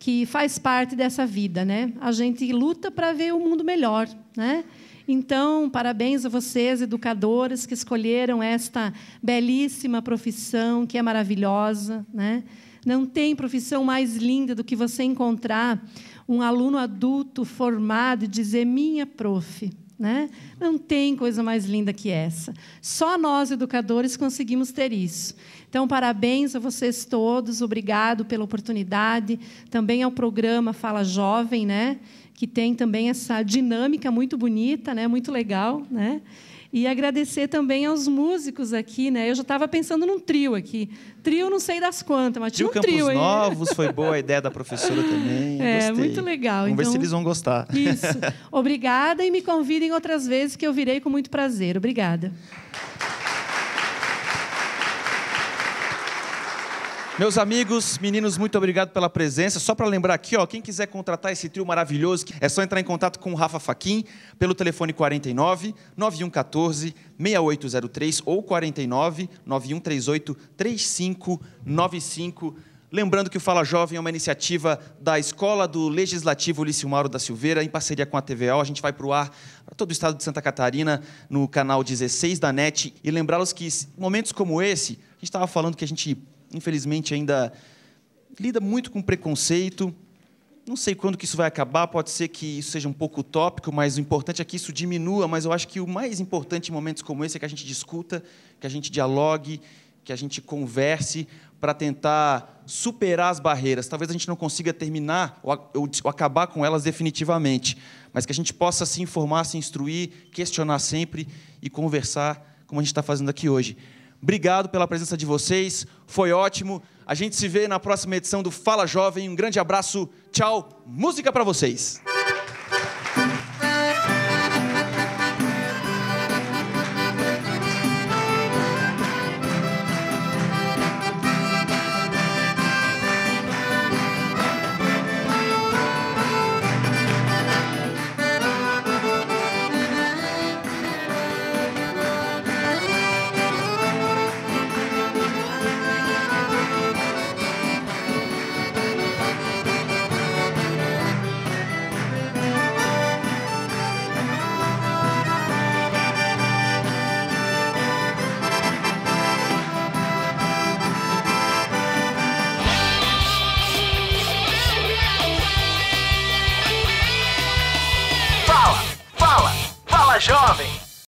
que faz parte dessa vida, né? A gente luta para ver o mundo melhor, né? Então, parabéns a vocês, educadores, que escolheram esta belíssima profissão, que é maravilhosa. Né? Não tem profissão mais linda do que você encontrar um aluno adulto formado e dizer: minha prof. Né? Não tem coisa mais linda que essa. Só nós, educadores, conseguimos ter isso. Então, parabéns a vocês todos, obrigado pela oportunidade. Também ao programa Fala Jovem, né? que tem também essa dinâmica muito bonita, né? muito legal. Né? E agradecer também aos músicos aqui, né? Eu já estava pensando num trio aqui. Trio não sei das quantas, mas trio tinha um Campos trio aí. Novos, foi boa a ideia da professora também. É, Gostei. muito legal. Vamos então, ver se então. eles vão gostar. Isso. Obrigada e me convidem outras vezes que eu virei com muito prazer. Obrigada. Meus amigos, meninos, muito obrigado pela presença. Só para lembrar aqui, ó, quem quiser contratar esse trio maravilhoso, é só entrar em contato com o Rafa Faquin pelo telefone 49 9114 6803 ou 49 9138 3595. Lembrando que o Fala Jovem é uma iniciativa da Escola do Legislativo Ulício Mauro da Silveira, em parceria com a TVO. A gente vai para o ar para todo o estado de Santa Catarina, no canal 16 da NET. E lembrá-los que momentos como esse, a gente estava falando que a gente infelizmente, ainda lida muito com preconceito. Não sei quando que isso vai acabar, pode ser que isso seja um pouco utópico, mas o importante é que isso diminua. Mas eu acho que o mais importante em momentos como esse é que a gente discuta, que a gente dialogue, que a gente converse para tentar superar as barreiras. Talvez a gente não consiga terminar ou, acabar com elas definitivamente, mas que a gente possa se informar, se instruir, questionar sempre e conversar como a gente está fazendo aqui hoje. Obrigado pela presença de vocês, foi ótimo. A gente se vê na próxima edição do Fala Jovem. Um grande abraço, tchau, música para vocês.